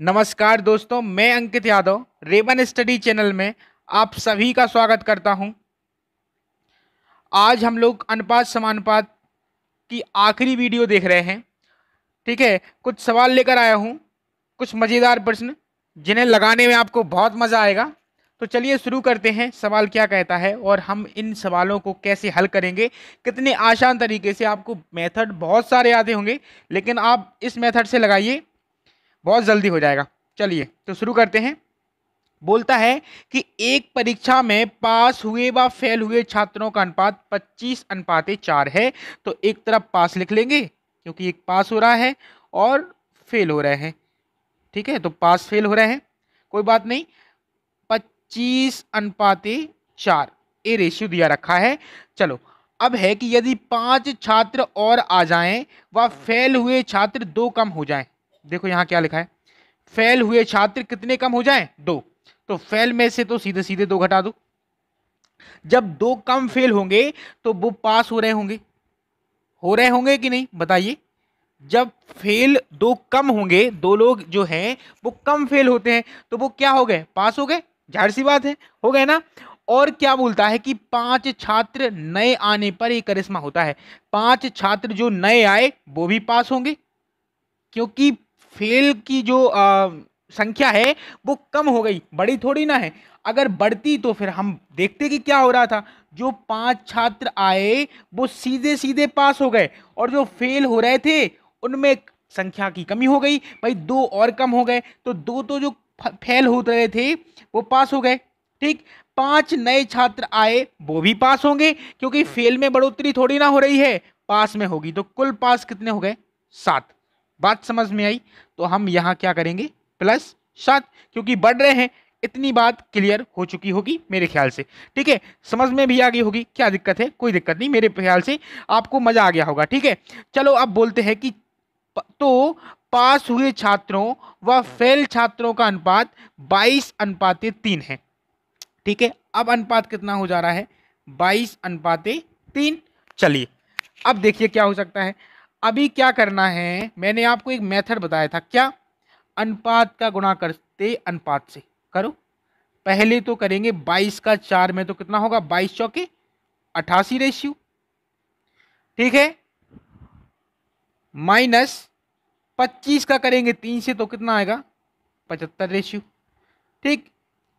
नमस्कार दोस्तों मैं अंकित यादव रेबन स्टडी चैनल में आप सभी का स्वागत करता हूं। आज हम लोग अनुपात समानुपात की आखिरी वीडियो देख रहे हैं ठीक है कुछ सवाल लेकर आया हूं, कुछ मज़ेदार प्रश्न जिन्हें लगाने में आपको बहुत मज़ा आएगा तो चलिए शुरू करते हैं सवाल क्या कहता है और हम इन सवालों को कैसे हल करेंगे कितने आसान तरीके से आपको मेथड बहुत सारे आते होंगे लेकिन आप इस मेथड से लगाइए बहुत जल्दी हो जाएगा चलिए तो शुरू करते हैं बोलता है कि एक परीक्षा में पास हुए व फेल हुए छात्रों का अनुपात 25 अनुपात चार है तो एक तरफ पास लिख लेंगे क्योंकि एक पास हो रहा है और फेल हो रहे हैं ठीक है तो पास फेल हो रहे हैं कोई बात नहीं पच्चीस अनुपात चार ये रेशियो दिया रखा है चलो अब है कि यदि पांच छात्र और आ जाएं व फेल हुए छात्र दो कम हो जाएं देखो यहाँ क्या लिखा है फेल हुए छात्र कितने कम हो जाए दो तो फेल में से तो सीधे सीधे दो घटा दो जब दो कम फेल होंगे तो वो पास हो रहे होंगे हो रहे होंगे कि नहीं बताइए जब फेल दो कम होंगे दो लोग जो हैं वो कम फेल होते हैं तो वो क्या हो गए पास हो गए झाड़ सी बात है हो गए ना और क्या बोलता है कि पांच छात्र नए आने पर एक करिश्मा होता है पांच छात्र जो नए आए वो भी पास होंगे क्योंकि फेल की जो आ, संख्या है वो कम हो गई बड़ी थोड़ी ना है अगर बढ़ती तो फिर हम देखते कि क्या हो रहा था जो पांच छात्र आए वो सीधे सीधे पास हो गए और जो फेल हो रहे थे उनमें संख्या की कमी हो गई भाई दो और कम हो गए तो दो तो जो फेल हो रहे थे वो पास हो गए ठीक पांच नए छात्र आए वो भी पास होंगे क्योंकि फेल में बढ़ोतरी थोड़ी ना हो रही है पास में होगी तो कुल पास कितने हो गए सात बात समझ में आई तो हम यहाँ क्या करेंगे प्लस सात क्योंकि बढ़ रहे हैं इतनी बात क्लियर हो चुकी होगी मेरे ख्याल से ठीक है समझ में भी आ गई होगी क्या दिक्कत है कोई दिक्कत नहीं मेरे ख्याल से आपको मज़ा आ गया होगा ठीक है चलो अब बोलते हैं कि तो पास हुए छात्रों व फेल छात्रों का अनुपात 22 अनुपात तीन है ठीक है अब अनुपात कितना हो जा रहा है 22 अनुपात तीन चलिए अब देखिए क्या हो सकता है अभी क्या करना है मैंने आपको एक मेथड बताया था क्या अनुपात का गुणा करते अनुपात से करो पहले तो करेंगे बाईस का चार में तो कितना होगा बाईस चौके अट्ठासी रेशियो ठीक है माइनस पच्चीस का करेंगे तीन से तो कितना आएगा पचहत्तर रेशियो ठीक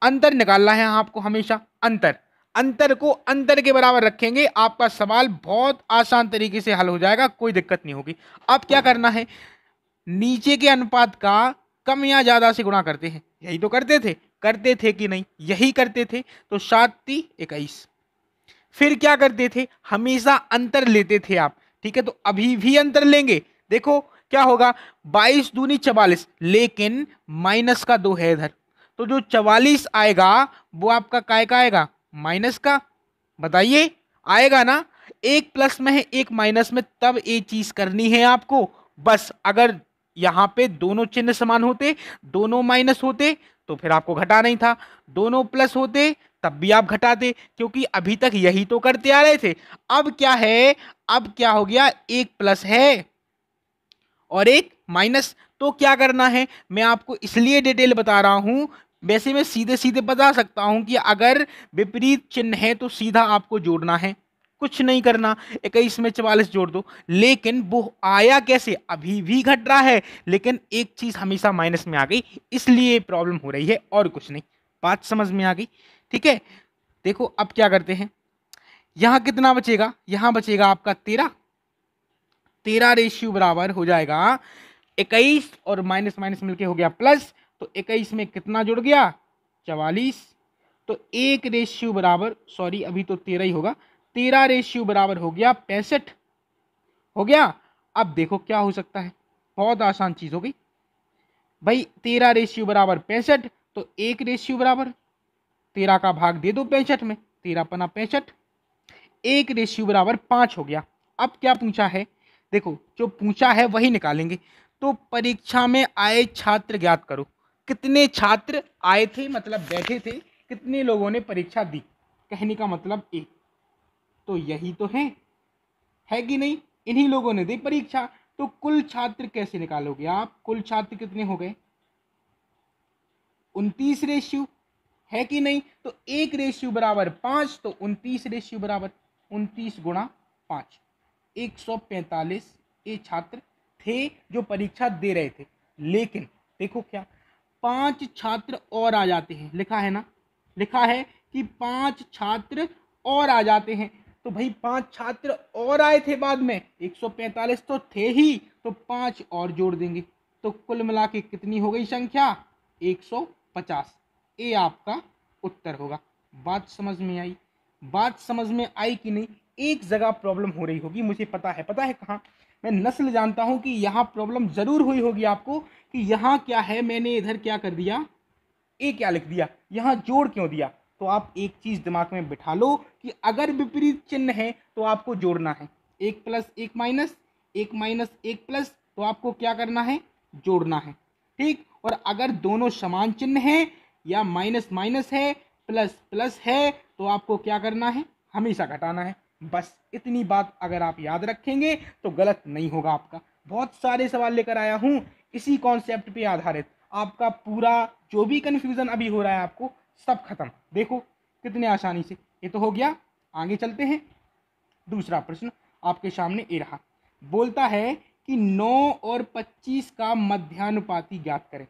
अंतर निकालना है आपको हमेशा अंतर अंतर को अंतर के बराबर रखेंगे आपका सवाल बहुत आसान तरीके से हल हो जाएगा कोई दिक्कत नहीं होगी अब क्या करना है नीचे के अनुपात का कम या ज़्यादा से गुणा करते हैं यही तो करते थे करते थे कि नहीं यही करते थे तो सात ती इक्कीस फिर क्या करते थे हमेशा अंतर लेते थे आप ठीक है तो अभी भी अंतर लेंगे देखो क्या होगा बाईस दूनी चवालीस लेकिन माइनस का दो है इधर तो जो चवालीस आएगा वो आपका काय का आएगा माइनस का बताइए आएगा ना एक प्लस में है एक माइनस में तब ये चीज़ करनी है आपको बस अगर यहाँ पे दोनों चिन्ह समान होते दोनों माइनस होते तो फिर आपको घटा नहीं था दोनों प्लस होते तब भी आप घटाते क्योंकि अभी तक यही तो करते आ रहे थे अब क्या है अब क्या हो गया एक प्लस है और एक माइनस तो क्या करना है मैं आपको इसलिए डिटेल बता रहा हूं वैसे मैं सीधे सीधे बता सकता हूँ कि अगर विपरीत चिन्ह है तो सीधा आपको जोड़ना है कुछ नहीं करना इक्कीस में चवालीस जोड़ दो लेकिन वो आया कैसे अभी भी घट रहा है लेकिन एक चीज़ हमेशा माइनस में आ गई इसलिए प्रॉब्लम हो रही है और कुछ नहीं बात समझ में आ गई ठीक है देखो अब क्या करते हैं यहाँ कितना बचेगा यहाँ बचेगा आपका तेरह तेरह रेशियो बराबर हो जाएगा इक्कीस और माइनस माइनस मिलके हो गया प्लस तो इक्कीस में कितना जुड़ गया चवालीस तो एक रेशियो बराबर सॉरी अभी तो तेरह ही होगा तेरह रेशियो बराबर हो गया पैंसठ हो गया अब देखो क्या हो सकता है बहुत आसान चीज़ हो गई भाई तेरह रेशियो बराबर पैंसठ तो एक रेशियो बराबर तेरह का भाग दे दो पैंसठ में तेरह पना पैंसठ एक रेशियो बराबर पाँच हो गया अब क्या पूछा है देखो जो पूछा है वही निकालेंगे तो परीक्षा में आए छात्र ज्ञात करो कितने छात्र आए थे मतलब बैठे थे कितने लोगों ने परीक्षा दी कहने का मतलब ए तो यही तो है है कि नहीं इन्हीं लोगों ने दी परीक्षा तो कुल छात्र कैसे निकालोगे आप कुल छात्र कितने हो गए उनतीस रेशियो है कि नहीं तो एक रेशियो बराबर पांच तो उनतीस रेशियो बराबर उनतीस गुणा पांच एक सौ पैंतालीस ये छात्र थे जो परीक्षा दे रहे थे लेकिन देखो क्या पांच छात्र और आ जाते हैं लिखा है ना लिखा है कि पांच छात्र और आ जाते हैं तो भाई पांच छात्र और आए थे बाद में 145 तो थे ही तो पांच और जोड़ देंगे तो कुल मिला के कितनी हो गई संख्या 150 ये आपका उत्तर होगा बात समझ में आई बात समझ में आई कि नहीं एक जगह प्रॉब्लम हो रही होगी मुझे पता है पता है कहाँ मैं नस्ल जानता हूँ कि यहाँ प्रॉब्लम ज़रूर हुई होगी आपको कि यहाँ क्या है मैंने इधर क्या कर दिया ए क्या लिख दिया यहाँ जोड़ क्यों दिया तो आप एक चीज़ दिमाग में बिठा लो कि अगर विपरीत चिन्ह है तो आपको जोड़ना है एक प्लस एक माइनस एक माइनस एक प्लस तो आपको क्या करना है जोड़ना है ठीक और अगर दोनों समान चिन्ह हैं या माइनस माइनस है प्लस प्लस है तो आपको क्या करना है हमेशा घटाना है बस इतनी बात अगर आप याद रखेंगे तो गलत नहीं होगा आपका बहुत सारे सवाल लेकर आया हूँ इसी कॉन्सेप्ट पे आधारित आपका पूरा जो भी कन्फ्यूज़न अभी हो रहा है आपको सब खत्म देखो कितने आसानी से ये तो हो गया आगे चलते हैं दूसरा प्रश्न आपके सामने ये रहा बोलता है कि 9 और 25 का मध्यानुपाति ज्ञात करें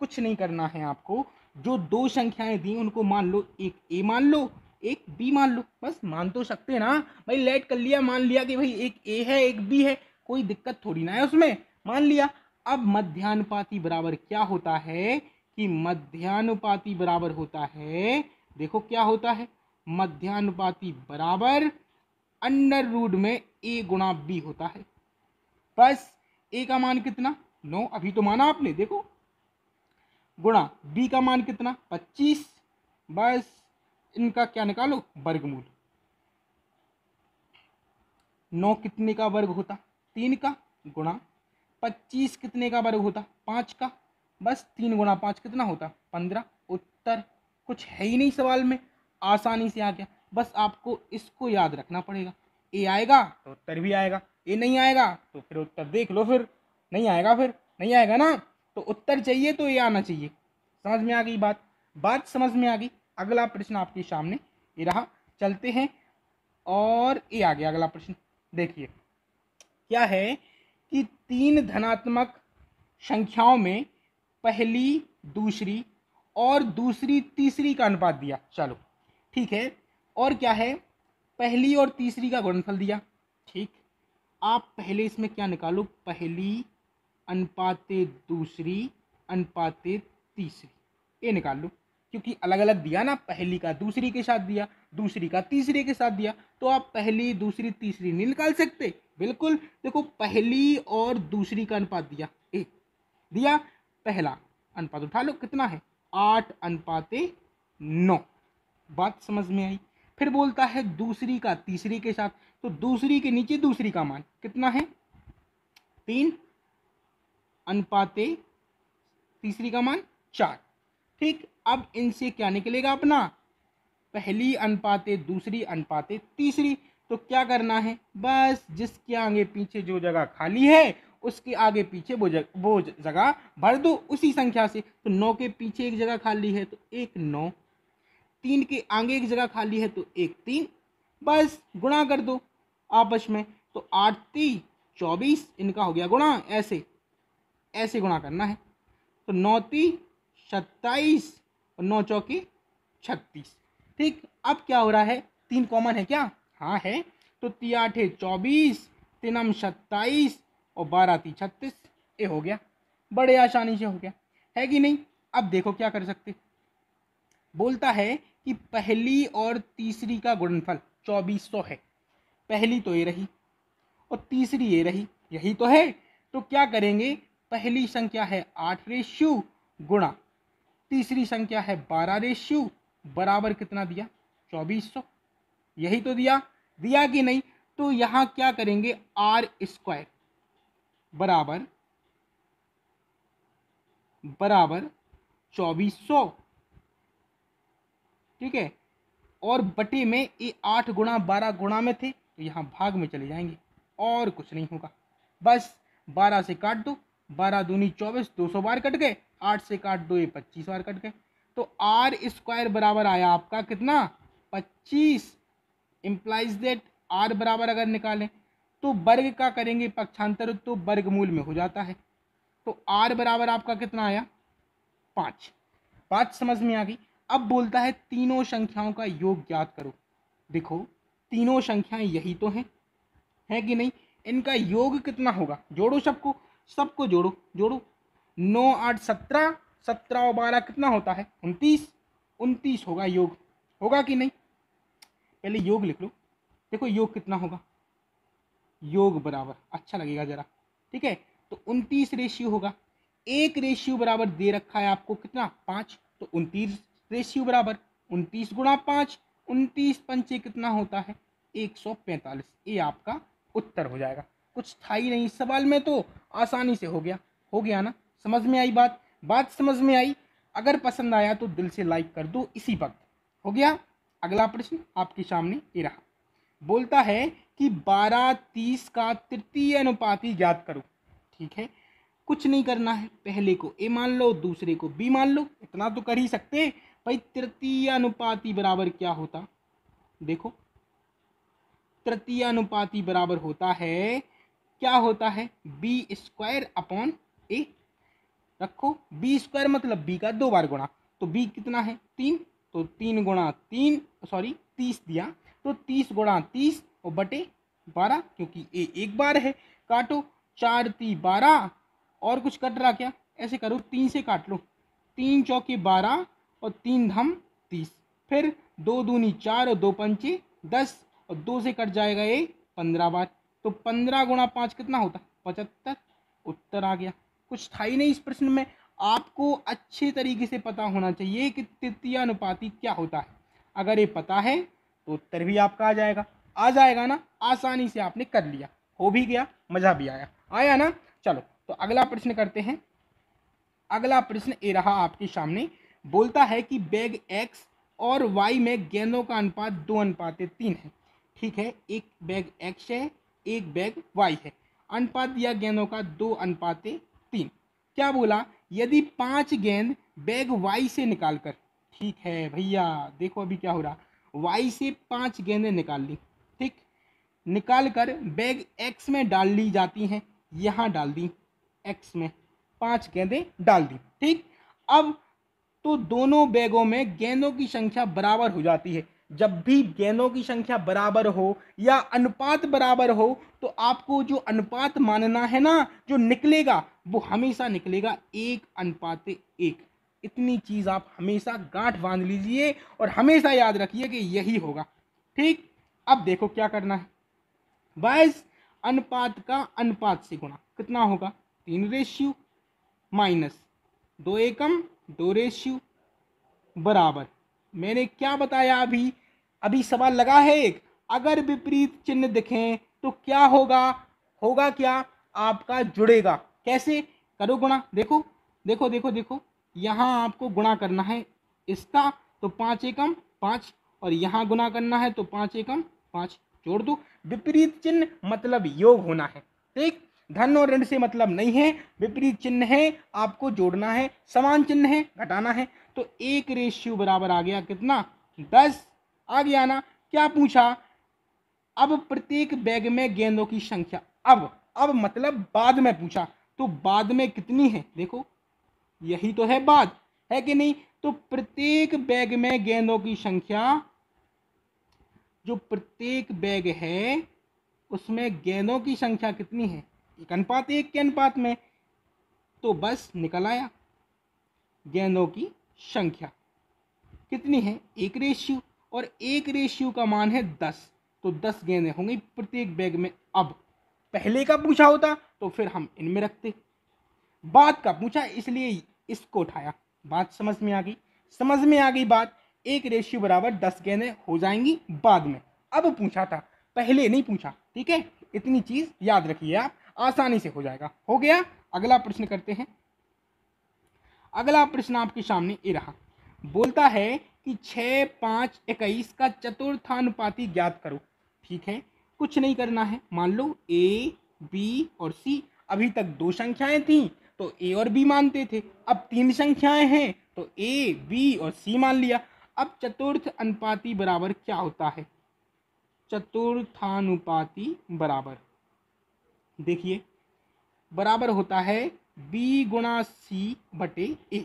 कुछ नहीं करना है आपको जो दो संख्याएं दी उनको मान लो एक ए मान लो एक बी मान लो बस मान तो सकते ना भाई लेट कर लिया मान लिया कि भाई एक ए है एक बी है कोई दिक्कत थोड़ी ना है उसमें मान लिया अब मध्यानुपाती बराबर क्या होता है कि मध्यानुपाती बराबर होता है देखो क्या होता है मध्यानुपाती बराबर अंडर रूड में ए गुणा बी होता है बस ए का मान कितना नो अभी तो माना आपने देखो गुणा बी का मान कितना पच्चीस बस इनका क्या निकालो वर्गमूल नौ कितने का वर्ग होता तीन का गुणा पच्चीस कितने का वर्ग होता पाँच का बस तीन गुना पाँच कितना होता पंद्रह उत्तर कुछ है ही नहीं सवाल में आसानी से आ गया बस आपको इसको याद रखना पड़ेगा ए आएगा तो उत्तर भी आएगा ए नहीं आएगा तो फिर उत्तर देख लो फिर नहीं आएगा फिर नहीं आएगा ना तो उत्तर चाहिए तो ये आना चाहिए समझ में आ गई बात बात समझ में आ गई अगला प्रश्न आपके सामने ये रहा चलते हैं और ये आ गया अगला प्रश्न देखिए क्या है कि तीन धनात्मक संख्याओं में पहली दूसरी और दूसरी तीसरी का अनुपात दिया चलो ठीक है और क्या है पहली और तीसरी का गुणनफल दिया ठीक आप पहले इसमें क्या निकालो पहली अनुपात दूसरी अनुपात तीसरी ये निकाल लो क्योंकि अलग अलग दिया ना पहली का दूसरी के साथ दिया दूसरी का तीसरे के साथ दिया तो आप पहली दूसरी तीसरी नहीं निकाल सकते बिल्कुल देखो पहली और दूसरी का अनुपात दिया ए दिया पहला अनुपात उठा लो कितना है आठ अनुपात नौ बात समझ में आई फिर बोलता है दूसरी का तीसरी के साथ तो दूसरी के नीचे दूसरी का मान कितना है तीन अनुपात तीसरी का मान चार ठीक अब इनसे क्या निकलेगा अपना पहली अनुपाते दूसरी अनुपाते तीसरी तो क्या करना है बस जिसके आगे पीछे जो जगह खाली है उसके आगे पीछे वो जगह वो जगह भर दो उसी संख्या से तो नौ के पीछे एक जगह खाली है तो एक नौ तीन के आगे एक जगह खाली है तो एक तीन बस गुणा कर दो आपस में तो आठ ती चौबीस इनका हो गया गुणा ऐसे ऐसे गुणा करना है तो नौ ती सत्ताईस और नौ चौकी छत्तीस ठीक अब क्या हो रहा है तीन कॉमन है क्या हाँ है तो तियाठे चौबीस तिनम सत्ताईस और बारह ती छत्तीस ये हो गया बड़े आसानी से हो गया है कि नहीं अब देखो क्या कर सकते बोलता है कि पहली और तीसरी का गुणनफल चौबीस सौ है पहली तो ये रही और तीसरी ये रही यही तो है तो क्या करेंगे पहली संख्या है आठ रेश्यू गुणा तीसरी संख्या है बारह रेश्यू बराबर कितना दिया चौबीस सौ यही तो दिया दिया कि नहीं तो यहाँ क्या करेंगे आर स्क्वायर बराबर बराबर चौबीस सौ ठीक है और बटे में ये आठ गुणा बारह गुणा में थे तो यहाँ भाग में चले जाएंगे और कुछ नहीं होगा बस बारह से काट दो बारह दूनी चौबीस दो सौ बार कट गए आठ से काट दो ये पच्चीस बार कट गए तो आर स्क्वायर बराबर आया आपका कितना पच्चीस इम्प्लाइज दैट आर बराबर अगर निकालें तो वर्ग का करेंगे पक्षांतर तो वर्गमूल में हो जाता है तो आर बराबर आपका कितना आया पाँच बात समझ में आ गई अब बोलता है तीनों संख्याओं का योग ज्ञात करो देखो तीनों संख्याएं यही तो हैं है कि नहीं इनका योग कितना होगा जोड़ो सबको सबको जोड़ो जोड़ो नौ आठ सत्रह सत्रह और बारह कितना होता है उनतीस उनतीस होगा योग होगा कि नहीं पहले योग लिख लो देखो योग कितना होगा योग बराबर अच्छा लगेगा ज़रा ठीक है तो उनतीस रेशियो होगा एक रेशियो बराबर दे रखा है आपको कितना पाँच तो उनतीस रेशियो बराबर उनतीस गुणा पाँच उनतीस पंचे कितना होता है एक सौ पैंतालीस ये आपका उत्तर हो जाएगा कुछ था ही नहीं सवाल में तो आसानी से हो गया हो गया ना समझ में आई बात बात समझ में आई अगर पसंद आया तो दिल से लाइक कर दो इसी वक्त हो गया अगला प्रश्न आपके सामने ये रहा बोलता है कि बारह तीस का तृतीय अनुपाति ज्ञात करो ठीक है कुछ नहीं करना है पहले को ए मान लो दूसरे को बी मान लो इतना तो कर ही सकते भाई तृतीय अनुपाति बराबर क्या होता देखो तृतीय अनुपाति बराबर होता है क्या होता है बी स्क्वायर अपॉन ए रखो बी स्क्वायर मतलब बी का दो बार गुणा तो बी कितना है तीन तो तीन गुणा तीन सॉरी तीस दिया तो तीस गुणा तीस और बटे बारह क्योंकि ए एक बार है काटो चार ती बारह और कुछ कट रहा क्या ऐसे करो तीन से काट लो तीन चौके बारह और तीन धम तीस फिर दो दूनी चार और दो पंचे दस और दो से कट जाएगा ये पंद्रह बार तो पंद्रह गुणा पाँच कितना होता पचहत्तर उत्तर आ गया कुछ था ही नहीं इस प्रश्न में आपको अच्छे तरीके से पता होना चाहिए कि तृतीय अनुपाती क्या होता है अगर ये पता है तो उत्तर भी आपका आ जाएगा आ जाएगा ना आसानी से आपने कर लिया हो भी गया मज़ा भी आया आया ना चलो तो अगला प्रश्न करते हैं अगला प्रश्न ये रहा आपके सामने बोलता है कि बैग एक्स और वाई में गेंदों का अनुपात दो अनुपात तीन है ठीक है एक बैग एक्स है एक बैग वाई है अनुपात दिया गेंदों का दो अनुपात तीन क्या बोला यदि पांच गेंद बैग वाई से निकाल कर ठीक है भैया देखो अभी क्या हो रहा वाई से पांच गेंदें निकाल ली ठीक निकाल कर बैग एक्स में डाल ली जाती हैं यहाँ डाल दी एक्स में पांच गेंदें डाल दी ठीक अब तो दोनों बैगों में गेंदों की संख्या बराबर हो जाती है जब भी गेंदों की संख्या बराबर हो या अनुपात बराबर हो तो आपको जो अनुपात मानना है ना जो निकलेगा वो हमेशा निकलेगा एक अनुपात एक इतनी चीज़ आप हमेशा गांठ बांध लीजिए और हमेशा याद रखिए कि यही होगा ठीक अब देखो क्या करना है बाइस अनुपात का अनुपात से गुणा कितना होगा तीन रेशियो माइनस दो एकम दो रेशियो बराबर मैंने क्या बताया अभी अभी सवाल लगा है एक अगर विपरीत चिन्ह दिखें तो क्या होगा होगा क्या आपका जुड़ेगा कैसे करो गुणा देखो देखो देखो देखो यहाँ आपको गुणा करना है इसका तो पाँच एकम पाँच और यहाँ गुना करना है तो पाँच एकम पाँच जोड़ दो विपरीत चिन्ह मतलब योग होना है ठीक धन और ऋण से मतलब नहीं है विपरीत चिन्ह है आपको जोड़ना है समान चिन्ह है घटाना है तो एक रेशियो बराबर आ गया कितना दस आ गया ना क्या पूछा अब प्रत्येक बैग में गेंदों की संख्या अब अब मतलब बाद में पूछा तो बाद में कितनी है देखो यही तो है बाद है कि नहीं तो प्रत्येक बैग में गेंदों की संख्या जो प्रत्येक बैग है उसमें गेंदों की संख्या कितनी है एक अनुपात एक के अनुपात में तो बस निकल आया गेंदों की संख्या कितनी है एक रेशियो और एक रेशियो का मान है दस तो दस गेंदें होंगी प्रत्येक बैग में अब पहले का पूछा होता तो फिर हम इनमें रखते बात का पूछा इसलिए इसको उठाया बात समझ में आ गई समझ में आ गई बात एक रेशियो बराबर दस गेंदें हो जाएंगी बाद में अब पूछा था पहले नहीं पूछा ठीक है इतनी चीज़ याद रखिए आप आसानी से हो जाएगा हो गया अगला प्रश्न करते हैं अगला प्रश्न आपके सामने ये रहा बोलता है कि छः पाँच इक्कीस का चतुर्थानुपाती ज्ञात करो ठीक है कुछ नहीं करना है मान लो ए बी और सी अभी तक दो संख्याएं थीं तो ए और बी मानते थे अब तीन संख्याएं हैं तो ए बी और सी मान लिया अब चतुर्थ अनुपाती बराबर क्या होता है चतुर्थानुपाती बराबर देखिए बराबर होता है बी गुणा सी बटे ए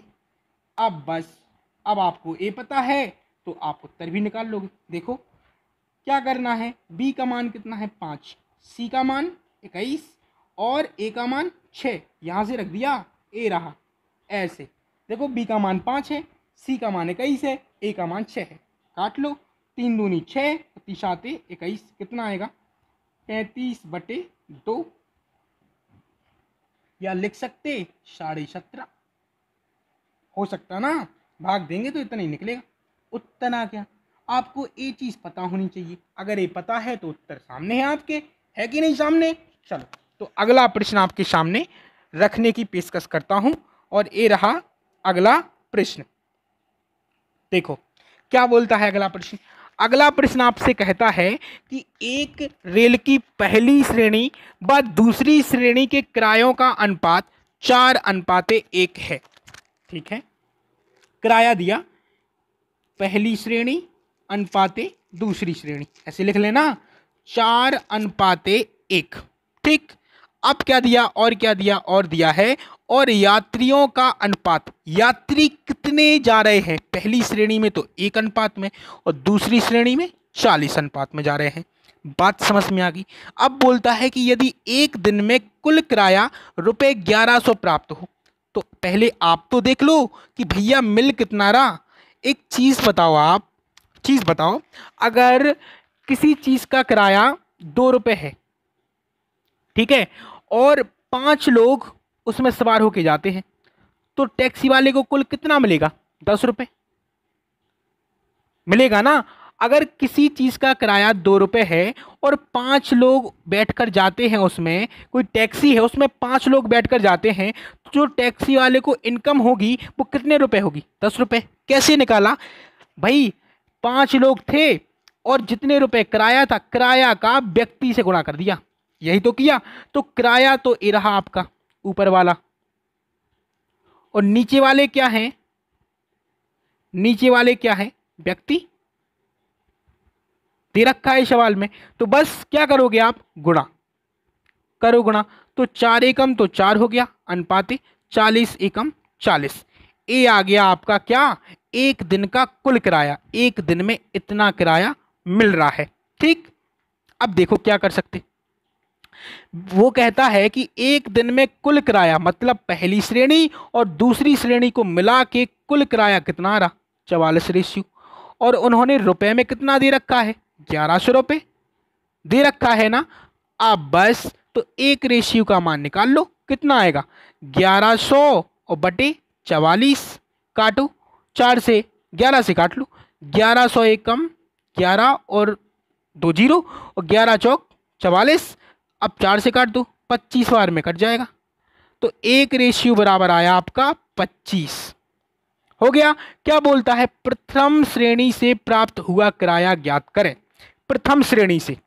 अब बस अब आपको ए पता है तो आप उत्तर भी निकाल लोगे देखो क्या करना है बी का मान कितना है पाँच सी का मान इक्कीस और ए का मान छः यहाँ से रख दिया ए रहा ऐसे देखो बी का मान पाँच है सी का मान इक्कीस है ए का मान छः है काट लो तीन दूनी छः तीसाते इक्कीस कितना आएगा पैंतीस बटे दो या लिख सकते साढ़े सत्रह हो सकता ना भाग देंगे तो इतना ही निकलेगा उतना क्या आपको ये चीज़ पता होनी चाहिए अगर ये पता है तो उत्तर सामने है आपके है कि नहीं सामने चलो तो अगला प्रश्न आपके सामने रखने की पेशकश करता हूँ और ये रहा अगला प्रश्न देखो क्या बोलता है अगला प्रश्न अगला प्रश्न आपसे कहता है कि एक रेल की पहली श्रेणी व दूसरी श्रेणी के किरायों का अनुपात चार अनुपात एक है ठीक है किराया दिया पहली श्रेणी अनुपाते दूसरी श्रेणी ऐसे लिख लेना चार अनुपाते एक ठीक अब क्या दिया और क्या दिया और दिया है और यात्रियों का अनुपात यात्री कितने जा रहे हैं पहली श्रेणी में तो एक अनुपात में और दूसरी श्रेणी में चालीस अनुपात में जा रहे हैं बात समझ में आ गई अब बोलता है कि यदि एक दिन में कुल किराया रुपये ग्यारह सौ प्राप्त हो तो पहले आप तो देख लो कि भैया मिल कितना रहा एक चीज़ बताओ आप चीज़ बताओ अगर किसी चीज़ का किराया दो रुपये है ठीक है और पांच लोग उसमें सवार होके जाते हैं तो टैक्सी वाले को कुल कितना मिलेगा दस रुपये मिलेगा ना अगर किसी चीज़ का किराया दो रुपये है और पाँच लोग बैठकर जाते हैं उसमें कोई टैक्सी है उसमें पाँच लोग बैठकर जाते हैं तो जो टैक्सी वाले को इनकम होगी वो कितने रुपए होगी दस रुपये कैसे निकाला भाई पाँच लोग थे और जितने रुपए किराया था किराया का व्यक्ति से गुणा कर दिया यही तो किया तो किराया तो ए रहा आपका ऊपर वाला और नीचे वाले क्या हैं नीचे वाले क्या हैं व्यक्ति दे रखा है सवाल में तो बस क्या करोगे आप गुणा करो गुणा तो चार एकम तो चार हो गया अनुपाति चालीस एकम चालीस ए आ गया आपका क्या एक दिन का कुल किराया एक दिन में इतना किराया मिल रहा है ठीक अब देखो क्या कर सकते वो कहता है कि एक दिन में कुल किराया मतलब पहली श्रेणी और दूसरी श्रेणी को मिला के कुल किराया कितना आ रहा चवालीस रेशियो और उन्होंने रुपए में कितना दे रखा है ग्यारह सौ रुपये दे रखा है ना अब बस तो एक रेशियो का मान निकाल लो कितना आएगा ग्यारह सौ और बटे चवालीस काटो चार से ग्यारह से काट लो ग्यारह सौ एक कम ग्यारह और दो जीरो और ग्यारह चौक चवालीस अब चार से काट दो पच्चीस बार में कट जाएगा तो एक रेशियो बराबर आया आपका पच्चीस हो गया क्या बोलता है प्रथम श्रेणी से प्राप्त हुआ किराया ज्ञात करें प्रथम श्रेणी से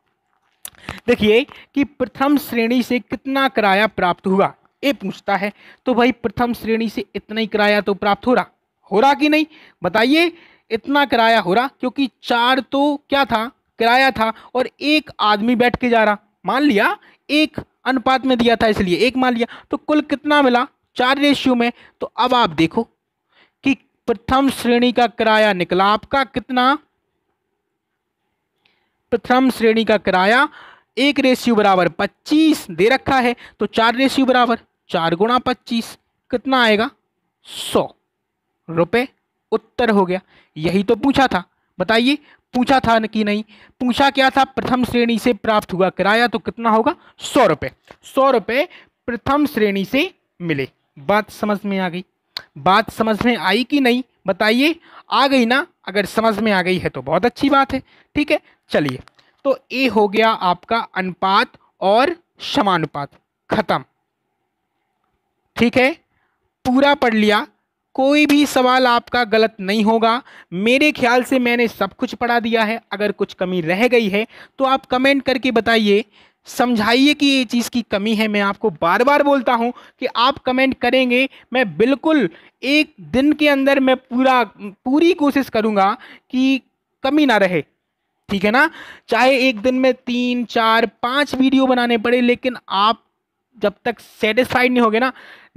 देखिए कि प्रथम श्रेणी से कितना किराया प्राप्त हुआ ये पूछता है तो भाई प्रथम श्रेणी से इतना ही किराया तो प्राप्त हो रहा हो रहा कि नहीं बताइए इतना किराया हो रहा क्योंकि चार तो क्या था किराया था और एक आदमी बैठ के जा रहा मान लिया एक अनुपात में दिया था इसलिए एक मान लिया तो कुल कितना मिला चार रेशियो में तो अब आप देखो कि प्रथम श्रेणी का किराया निकला आपका कितना प्रथम श्रेणी का किराया एक रेशियो बराबर पच्चीस दे रखा है तो चार रेशियो बराबर चार गुणा पच्चीस कितना आएगा सौ रुपये उत्तर हो गया यही तो पूछा था बताइए पूछा था कि नहीं पूछा क्या था प्रथम श्रेणी से प्राप्त हुआ किराया तो कितना होगा सौ रुपये सौ रुपये प्रथम श्रेणी से मिले बात समझ में आ गई बात समझ में आई कि नहीं बताइए आ गई ना अगर समझ में आ गई है तो बहुत अच्छी बात है ठीक है चलिए तो ए हो गया आपका अनुपात और समानुपात खत्म ठीक है पूरा पढ़ लिया कोई भी सवाल आपका गलत नहीं होगा मेरे ख्याल से मैंने सब कुछ पढ़ा दिया है अगर कुछ कमी रह गई है तो आप कमेंट करके बताइए समझाइए कि ये चीज़ की कमी है मैं आपको बार बार बोलता हूँ कि आप कमेंट करेंगे मैं बिल्कुल एक दिन के अंदर मैं पूरा पूरी कोशिश करूँगा कि कमी ना रहे ठीक है ना चाहे एक दिन में तीन चार पाँच वीडियो बनाने पड़े लेकिन आप जब तक सेटिस्फाइड नहीं होगे ना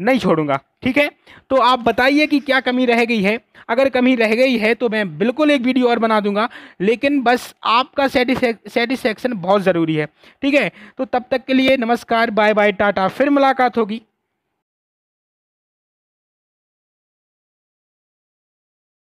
नहीं छोड़ूंगा ठीक है तो आप बताइए कि क्या कमी रह गई है अगर कमी रह गई है तो मैं बिल्कुल एक वीडियो और बना दूंगा लेकिन बस आपका सेटिस्फेक्शन बहुत ज़रूरी है ठीक है तो तब तक के लिए नमस्कार बाय बाय टाटा फिर मुलाकात होगी